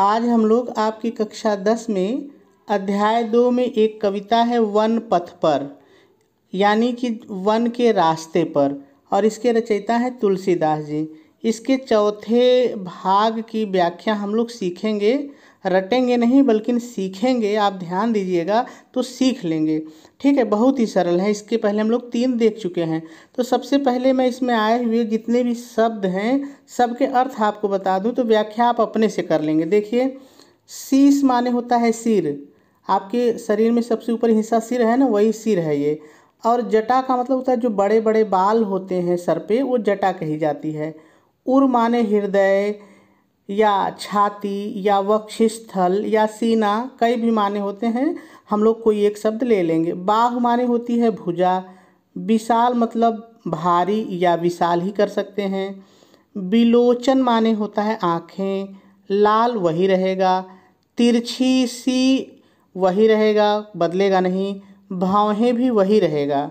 आज हम लोग आपकी कक्षा दस में अध्याय दो में एक कविता है वन पथ पर यानी कि वन के रास्ते पर और इसके रचयिता है तुलसीदास जी इसके चौथे भाग की व्याख्या हम लोग सीखेंगे रटेंगे नहीं बल्कि सीखेंगे आप ध्यान दीजिएगा तो सीख लेंगे ठीक है बहुत ही सरल है इसके पहले हम लोग तीन देख चुके हैं तो सबसे पहले मैं इसमें आए हुए जितने भी शब्द हैं सबके अर्थ आपको बता दूं तो व्याख्या आप अपने से कर लेंगे देखिए शीश माने होता है सिर आपके शरीर में सबसे ऊपर हिस्सा सिर है ना वही सिर है ये और जटा का मतलब होता है जो बड़े बड़े बाल होते हैं सर पे वो जटा कही जाती है उर माने हृदय या छाती या वक्षस्थल या सीना कई भी माने होते हैं हम लोग कोई एक शब्द ले लेंगे बाह माने होती है भुजा विशाल मतलब भारी या विशाल ही कर सकते हैं विलोचन माने होता है आँखें लाल वही रहेगा तिरछी सी वही रहेगा बदलेगा नहीं भावें भी वही रहेगा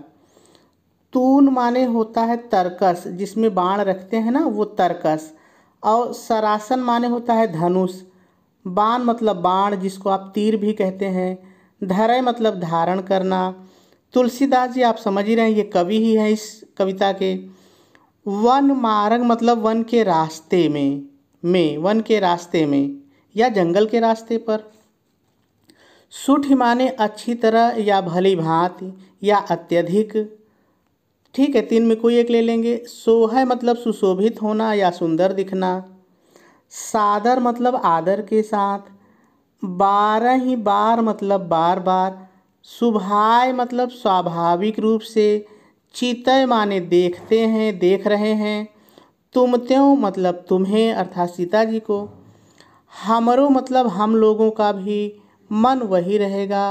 तून माने होता है तरकस जिसमें बाण रखते हैं ना वो तरकस और सरासन माने होता है धनुष बाण मतलब बाण जिसको आप तीर भी कहते हैं धरय मतलब धारण करना तुलसीदास जी आप समझ ही रहे हैं ये कवि ही हैं इस कविता के वन मार्ग मतलब वन के रास्ते में में वन के रास्ते में या जंगल के रास्ते पर सुठ माने अच्छी तरह या भली भांति या अत्यधिक ठीक है तीन में कोई एक ले लेंगे सोहय मतलब सुशोभित होना या सुंदर दिखना सादर मतलब आदर के साथ बारह ही बार मतलब बार बार सुभाय मतलब स्वाभाविक रूप से चितय माने देखते हैं देख रहे हैं तुम त्यों मतलब तुम्हें अर्थात सीता जी को हमरो मतलब हम लोगों का भी मन वही रहेगा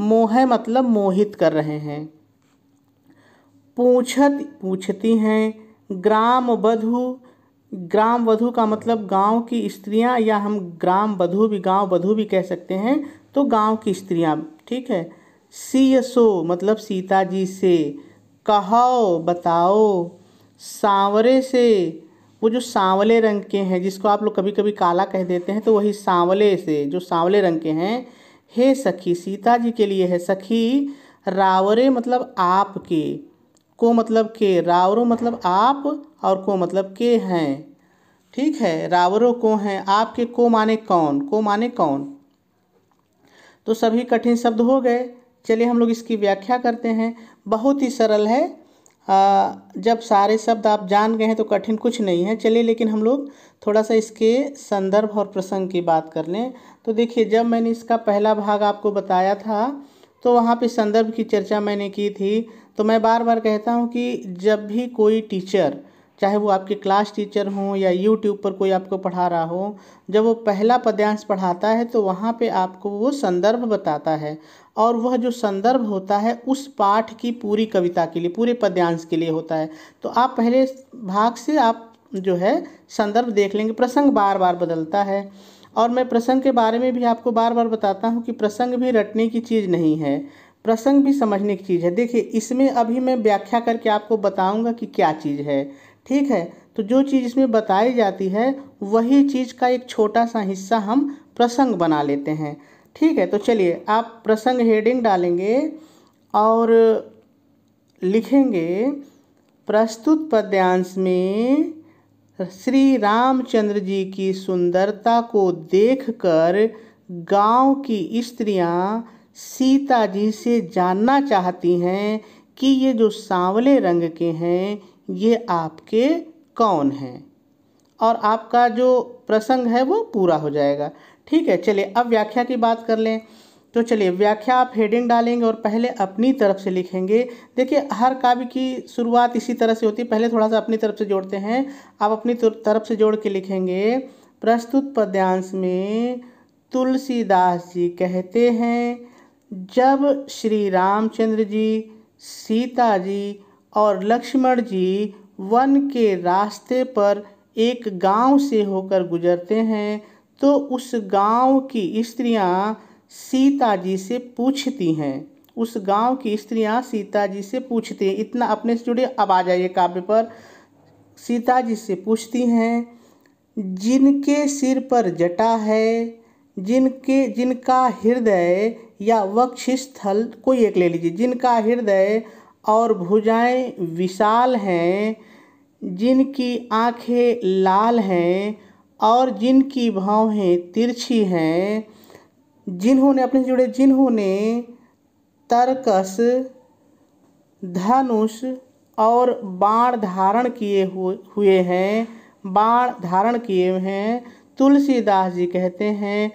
मोह मतलब मोहित कर रहे हैं पूछत पूछती हैं ग्राम वधु ग्राम वधु का मतलब गांव की स्त्रियां या हम ग्राम वधु भी गांव वधु भी कह सकते हैं तो गांव की स्त्रियां ठीक है सीयसो मतलब सीता जी से कहो बताओ सांवरे से वो जो सांवले रंग के हैं जिसको आप लोग कभी कभी काला कह देते हैं तो वही सांवले से जो सांवले रंग के हैं हे सखी सीता जी के लिए है सखी रावरे मतलब आपके को मतलब के रावरो मतलब आप और को मतलब के हैं ठीक है रावरो को हैं आपके को माने कौन को माने कौन तो सभी कठिन शब्द हो गए चलिए हम लोग इसकी व्याख्या करते हैं बहुत ही सरल है आ, जब सारे शब्द आप जान गए हैं तो कठिन कुछ नहीं है चलिए लेकिन हम लोग थोड़ा सा इसके संदर्भ और प्रसंग की बात कर लें तो देखिए जब मैंने इसका पहला भाग आपको बताया था तो वहाँ पे संदर्भ की चर्चा मैंने की थी तो मैं बार बार कहता हूँ कि जब भी कोई टीचर चाहे वो आपके क्लास टीचर हों या यूट्यूब पर कोई आपको पढ़ा रहा हो जब वो पहला पद्यांश पढ़ाता है तो वहाँ पे आपको वो संदर्भ बताता है और वह जो संदर्भ होता है उस पाठ की पूरी कविता के लिए पूरे पद्यांश के लिए होता है तो आप पहले भाग से आप जो है संदर्भ देख लेंगे प्रसंग बार बार बदलता है और मैं प्रसंग के बारे में भी आपको बार बार बताता हूँ कि प्रसंग भी रटने की चीज़ नहीं है प्रसंग भी समझने की चीज़ है देखिए इसमें अभी मैं व्याख्या करके आपको बताऊँगा कि क्या चीज़ है ठीक है तो जो चीज़ इसमें बताई जाती है वही चीज़ का एक छोटा सा हिस्सा हम प्रसंग बना लेते हैं ठीक है तो चलिए आप प्रसंग हेडिंग डालेंगे और लिखेंगे प्रस्तुत पद्यांश में श्री रामचंद्र जी की सुंदरता को देखकर गांव की स्त्रियां सीता जी से जानना चाहती हैं कि ये जो सांवले रंग के हैं ये आपके कौन हैं और आपका जो प्रसंग है वो पूरा हो जाएगा ठीक है चलिए अब व्याख्या की बात कर लें तो चलिए व्याख्या आप हेडिंग डालेंगे और पहले अपनी तरफ से लिखेंगे देखिए हर काव्य की शुरुआत इसी तरह से होती है पहले थोड़ा सा अपनी तरफ से जोड़ते हैं आप अपनी तरफ से जोड़ के लिखेंगे प्रस्तुत पद्यांश में तुलसीदास जी कहते हैं जब श्री रामचंद्र जी सीता जी और लक्ष्मण जी वन के रास्ते पर एक गांव से होकर गुजरते हैं तो उस गांव की स्त्रियां सीता जी से पूछती हैं उस गांव की स्त्रियां सीता जी से पूछती हैं इतना अपने से जुड़े अब आ जाइए काव्य पर सीता जी से पूछती हैं जिनके सिर पर जटा है जिनके जिनका हृदय या वक्ष स्थल कोई एक ले लीजिए जिनका हृदय और भुजाएं विशाल हैं जिनकी आंखें लाल हैं और जिनकी भावें तिरछी हैं जिन्होंने अपने से जुड़े जिन्होंने तर्कस धनुष और बाण धारण किए हुए हैं बाण धारण किए हैं तुलसीदास जी कहते हैं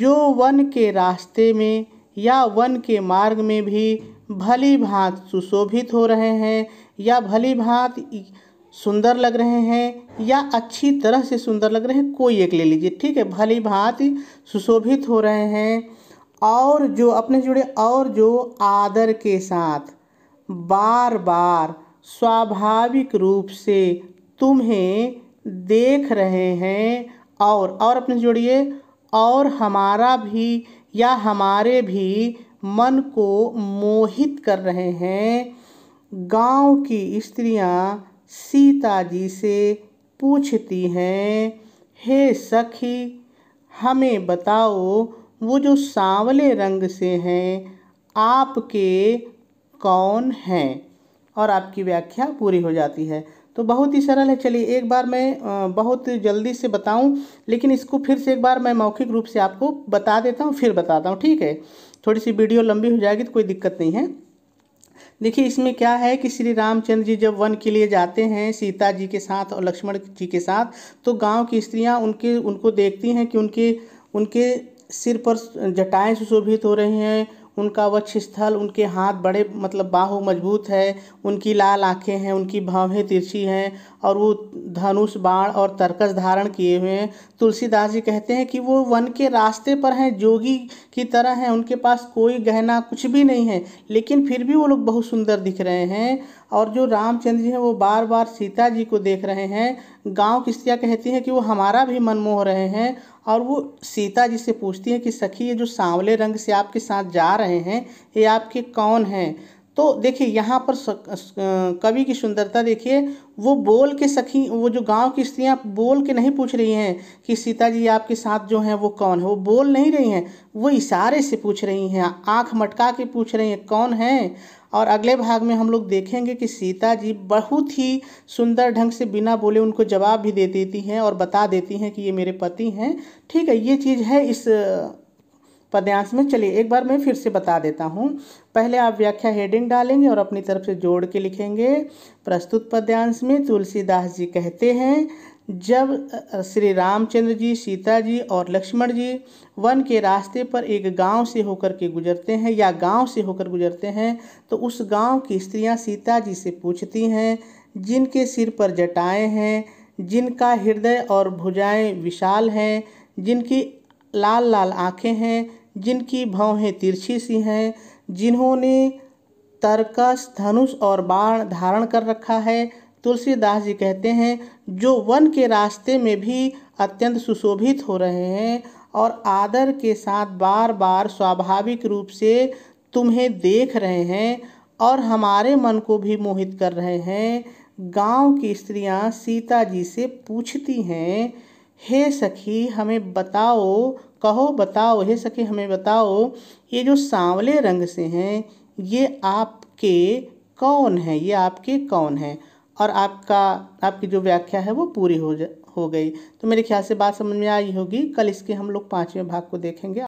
जो वन के रास्ते में या वन के मार्ग में भी भली भांत सुशोभित हो रहे हैं या भली भांत सुंदर लग रहे हैं या अच्छी तरह से सुंदर लग रहे हैं कोई एक ले लीजिए ठीक है भली भांति सुशोभित हो रहे हैं और जो अपने जुड़े और जो आदर के साथ बार बार स्वाभाविक रूप से तुम्हें देख रहे हैं और और अपने जोड़िए और हमारा भी या हमारे भी मन को मोहित कर रहे हैं गांव की स्त्रियां सीता जी से पूछती हैं हे सखी हमें बताओ वो जो सांवले रंग से हैं आपके कौन हैं और आपकी व्याख्या पूरी हो जाती है तो बहुत ही सरल है चलिए एक बार मैं बहुत जल्दी से बताऊं लेकिन इसको फिर से एक बार मैं मौखिक रूप से आपको बता देता हूं फिर बताता हूं ठीक है थोड़ी सी वीडियो लंबी हो जाएगी तो कोई दिक्कत नहीं है देखिए इसमें क्या है कि श्री रामचंद्र जी जब वन के लिए जाते हैं सीता जी के साथ और लक्ष्मण जी के साथ तो गांव की स्त्रियां उनके उनको देखती हैं कि उनके उनके सिर पर जटाएं सुशोभित हो रही हैं उनका वक्ष स्थल उनके हाथ बड़े मतलब बाहु मजबूत है उनकी लाल आँखें हैं उनकी भावें तिरछी हैं और वो धनुष बाण और तरकस धारण किए हुए हैं तुलसीदास जी कहते हैं कि वो वन के रास्ते पर हैं जोगी की तरह हैं उनके पास कोई गहना कुछ भी नहीं है लेकिन फिर भी वो लोग बहुत सुंदर दिख रहे हैं और जो रामचंद्र जी हैं वो बार बार सीता जी को देख रहे हैं गांव की स्त्रियाँ कहती हैं कि वो हमारा भी मन मोह रहे हैं और वो सीता जी से पूछती हैं कि सखी ये जो सांवले रंग से आपके साथ जा रहे हैं ये आपके कौन हैं तो देखिए यहाँ पर कवि की सुंदरता देखिए वो बोल के सखी वो जो गांव की स्त्रियाँ बोल के नहीं पूछ रही हैं कि सीता जी आपके साथ जो हैं वो कौन है वो बोल नहीं रही हैं वो इशारे से पूछ रही हैं आंख मटका के पूछ रही हैं कौन है और अगले भाग में हम लोग देखेंगे कि सीता जी बहुत ही सुंदर ढंग से बिना बोले उनको जवाब भी दे देती हैं और बता देती हैं कि ये मेरे पति हैं ठीक है ये चीज़ है इस पद्यांश में चलिए एक बार मैं फिर से बता देता हूँ पहले आप व्याख्या हेडिंग डालेंगे और अपनी तरफ से जोड़ के लिखेंगे प्रस्तुत पद्यांश में तुलसीदास जी कहते हैं जब श्री रामचंद्र जी सीता जी और लक्ष्मण जी वन के रास्ते पर एक गांव से होकर के गुजरते हैं या गांव से होकर गुजरते हैं तो उस गांव की स्त्रियां सीता जी से पूछती हैं जिनके सिर पर जटाएं हैं जिनका हृदय और भुजाएं विशाल हैं जिनकी लाल लाल आँखें हैं जिनकी भौहें तिरछी सी हैं जिन्होंने तरकस धनुष और बाण धारण कर रखा है तुलसीदास जी कहते हैं जो वन के रास्ते में भी अत्यंत सुशोभित हो रहे हैं और आदर के साथ बार बार स्वाभाविक रूप से तुम्हें देख रहे हैं और हमारे मन को भी मोहित कर रहे हैं गांव की स्त्रियां सीता जी से पूछती हैं हे सखी हमें बताओ कहो बताओ हे सखी हमें बताओ ये जो सांवले रंग से हैं ये आपके कौन हैं ये आपके कौन हैं और आपका आपकी जो व्याख्या है वो पूरी हो जा हो गई तो मेरे ख्याल से बात समझ में आई होगी कल इसके हम लोग पाँचवें भाग को देखेंगे